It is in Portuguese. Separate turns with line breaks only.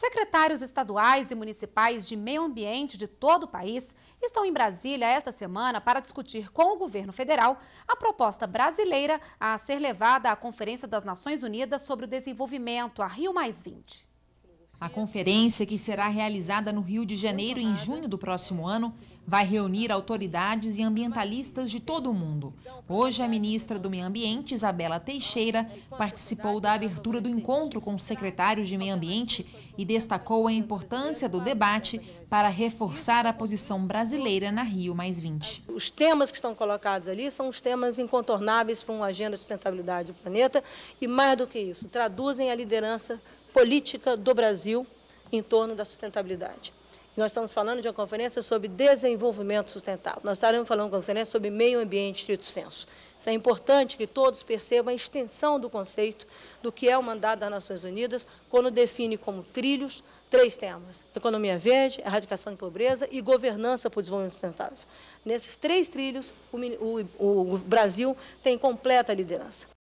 Secretários estaduais e municipais de meio ambiente de todo o país estão em Brasília esta semana para discutir com o governo federal a proposta brasileira a ser levada à Conferência das Nações Unidas sobre o Desenvolvimento, a Rio Mais 20.
A conferência, que será realizada no Rio de Janeiro em junho do próximo ano, vai reunir autoridades e ambientalistas de todo o mundo. Hoje, a ministra do Meio Ambiente, Isabela Teixeira, participou da abertura do encontro com secretários de Meio Ambiente e destacou a importância do debate para reforçar a posição brasileira na Rio
Os temas que estão colocados ali são os temas incontornáveis para uma agenda de sustentabilidade do planeta e, mais do que isso, traduzem a liderança política do Brasil em torno da sustentabilidade. Nós estamos falando de uma conferência sobre desenvolvimento sustentável. Nós estaremos falando de uma conferência sobre meio ambiente estrito senso. Isso é importante que todos percebam a extensão do conceito do que é o mandato das Nações Unidas, quando define como trilhos três temas: economia verde, erradicação de pobreza e governança para o desenvolvimento sustentável. Nesses três trilhos, o, o Brasil tem completa liderança.